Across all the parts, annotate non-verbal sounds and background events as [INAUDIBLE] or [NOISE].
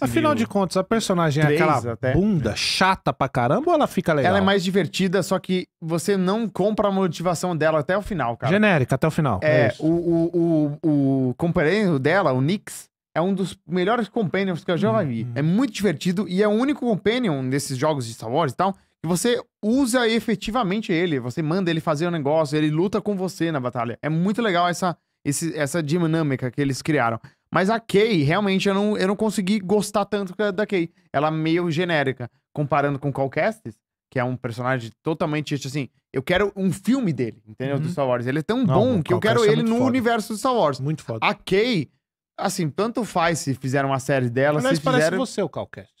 Afinal de contas, a personagem é aquela até. bunda chata pra caramba ou ela fica legal? Ela é mais divertida, só que você não compra a motivação dela até o final, cara. Genérica, até o final. É, é o, o, o, o companheiro dela, o Nix, é um dos melhores companions que eu já vi. Uhum. É muito divertido e é o único companion desses jogos de Star Wars e tal que você usa efetivamente ele. Você manda ele fazer o um negócio, ele luta com você na batalha. É muito legal essa, esse, essa dinâmica que eles criaram. Mas a Kay, realmente, eu não, eu não consegui gostar tanto da Kay. Ela é meio genérica. Comparando com Cal Kestis, que é um personagem totalmente, tipo assim, eu quero um filme dele, entendeu? Uhum. Do Star Wars. Ele é tão não, bom que eu quero é ele é no foda. universo do Star Wars. Muito foda. A Kay, assim, tanto faz se fizeram uma série dela, se parece fizeram... parece você, o Cal Kestis.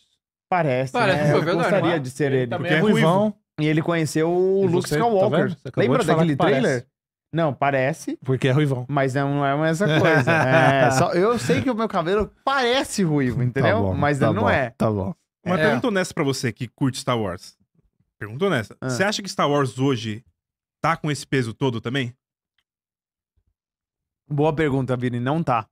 Parece, parece né? Eu é verdade, gostaria é? de ser ele. ele porque é, é ruivão. E ele conheceu o Luke tá Skywalker. Tá Lembra daquele trailer? Parece. Não, parece. Porque é ruivão. Mas não é essa [LAUGHS] coisa. é, só, eu sei que o meu cabelo parece ruivo, entendeu? Tá bom, mas tá não bom, é. Tá bom. Uma é. pergunta honesta pra você que curte Star Wars. Pergunta honesta. Ah. Você acha que Star Wars hoje tá com esse peso todo também? Boa pergunta, Vini. Não tá.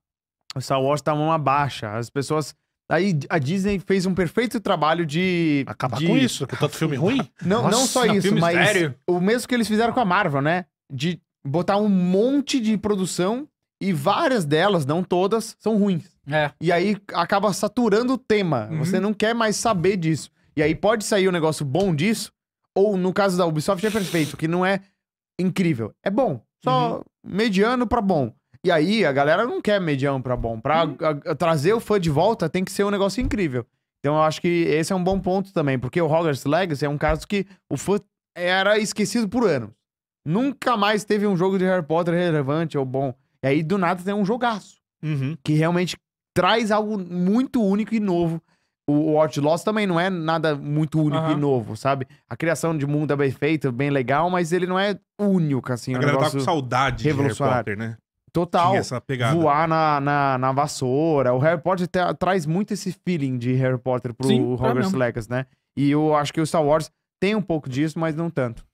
O Star Wars tá uma baixa. As pessoas. Aí a Disney fez um perfeito trabalho de. Acabar de... com isso, com tanto filme ruim? Não, Nossa, não só isso, mas. Sério? O mesmo que eles fizeram com a Marvel, né? De botar um monte de produção e várias delas, não todas, são ruins. É. E aí acaba saturando o tema. Uhum. Você não quer mais saber disso. E aí pode sair um negócio bom disso, ou no caso da Ubisoft é perfeito, que não é incrível. É bom. Só uhum. mediano pra bom. E aí a galera não quer mediano pra bom. Pra uhum. a, a, trazer o fã de volta tem que ser um negócio incrível. Então eu acho que esse é um bom ponto também, porque o Hogwarts Legacy é um caso que o fã era esquecido por anos. Nunca mais teve um jogo de Harry Potter relevante ou bom. E aí, do nada, tem um jogaço. Uhum. Que realmente traz algo muito único e novo. O Watch Lost também não é nada muito único uhum. e novo, sabe? A criação de mundo é bem feita, bem legal, mas ele não é único, assim. A um galera tá com saudade de Harry Potter, né? Total. essa pegada. Voar na, na, na vassoura. O Harry Potter te, traz muito esse feeling de Harry Potter pro Sim, Hogwarts Legacy, né? E eu acho que o Star Wars tem um pouco disso, mas não tanto.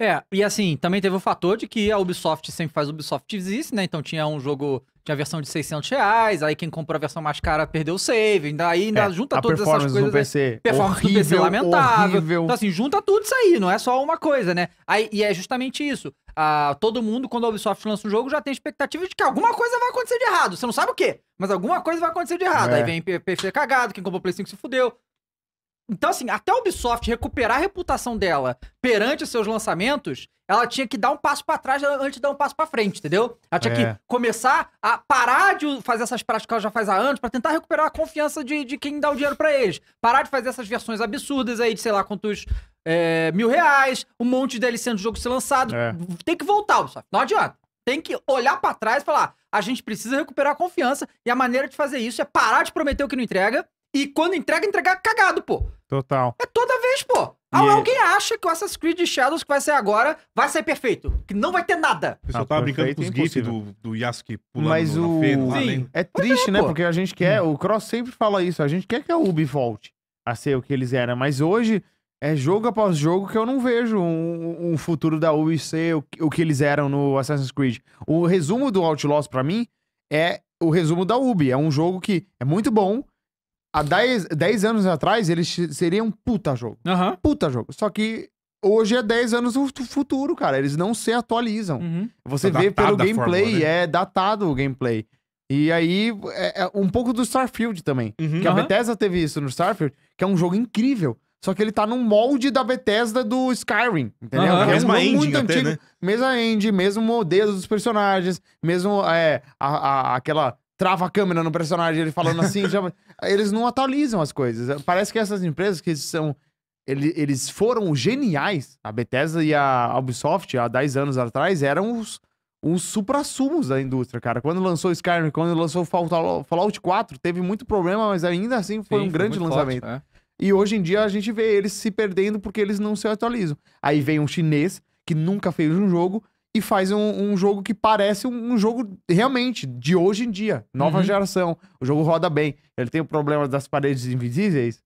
É, e assim, também teve o fator de que a Ubisoft sempre faz Ubisoft existe, né? Então tinha um jogo, tinha a versão de 600 reais, aí quem comprou a versão mais cara perdeu o save, ainda, aí ainda né, é, junta todas essas coisas. Né? Do PC, aí, performance horrível, do PC lamentável. Horrível. Então assim, junta tudo isso aí, não é só uma coisa, né? Aí, e é justamente isso. Ah, todo mundo, quando a Ubisoft lança um jogo, já tem expectativa de que alguma coisa vai acontecer de errado. Você não sabe o quê, mas alguma coisa vai acontecer de errado. É. Aí vem PC cagado, quem comprou o Play 5 se fudeu. Então, assim, até a Ubisoft recuperar a reputação dela perante os seus lançamentos, ela tinha que dar um passo para trás antes de dar um passo para frente, entendeu? Ela tinha é. que começar a parar de fazer essas práticas que ela já faz há anos para tentar recuperar a confiança de, de quem dá o dinheiro para eles. Parar de fazer essas versões absurdas aí de sei lá quantos é, mil reais, um monte de DLC do jogo ser lançado. É. Tem que voltar, Ubisoft. Não adianta. Tem que olhar para trás e falar: ah, a gente precisa recuperar a confiança e a maneira de fazer isso é parar de prometer o que não entrega e quando entrega, entrega cagado, pô. Total. É toda vez, pô. Ah, yeah. É- alguém acha que o Assassin's Creed Shadows que vai sair agora vai sair perfeito. Que não vai ter nada. O pessoal ah, tava brincando com os é gifs do, do Yasuke pulando Mas o... na feira, lá, né? É triste, é, né? Pô. Porque a gente quer... Hum. O Cross sempre fala isso. A gente quer que a Ubi volte a ser o que eles eram. Mas hoje é jogo após jogo que eu não vejo um, um futuro da Ubi ser o, o, que eles eram no Assassin's Creed. O resumo do Outlaws pra mim é o resumo da Ubi. É um jogo que é muito bom, há 10, anos atrás, ele seria um puta jogo. Uhum. Puta jogo. Só que hoje é 10 anos no futuro, cara. Eles não se atualizam. Uhum. Você tá vê pelo gameplay, né? é datado o gameplay. E aí, é, é um pouco do Starfield também. Uhum. que a Bethesda teve isso no Starfield, que é um jogo incrível. Só que ele tá no molde da Bethesda do Skyrim, entendeu? Uhum. É um muito até, antigo. Né? Mesma engine, mesmo modelo dos personagens, mesmo é, a, a, aquela trava a câmera no personagem, ele falando assim, já... [LAUGHS] eles não atualizam as coisas. Parece que essas empresas que são eles foram geniais. A Bethesda e a Ubisoft, há 10 anos atrás, eram os, os supra-sumos da indústria, cara. Quando lançou Skyrim, quando lançou Fallout 4, teve muito problema, mas ainda assim foi Sim, um grande lançamento. Forte, é. E hoje em dia a gente vê eles se perdendo porque eles não se atualizam. Aí vem um chinês que nunca fez um jogo, e faz um, um jogo que parece um, um, jogo realmente de hoje em dia, nova uhum. geração. O jogo roda bem. Ele tem o problema das paredes invisíveis,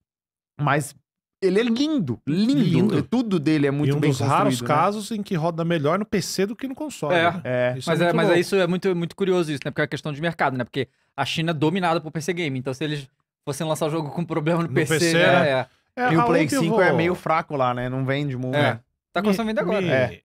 mas ele é uhum. lindo, lindo. lindo. Tudo dele é muito e um bem dos raros né? casos em que roda melhor no PC do que no console. É, né? é. Isso mas, é, é mas é, é isso é muito, muito curioso isso, né? Porque é questão de mercado, né? Porque a China é dominada por PC game, então se eles fossem lançar o jogo com problema no, no PC, PC é, né? é, é. e o Play 5 vou... é meio fraco lá, né? Não vende muito. É. Tá começando a vender agora. Me, é.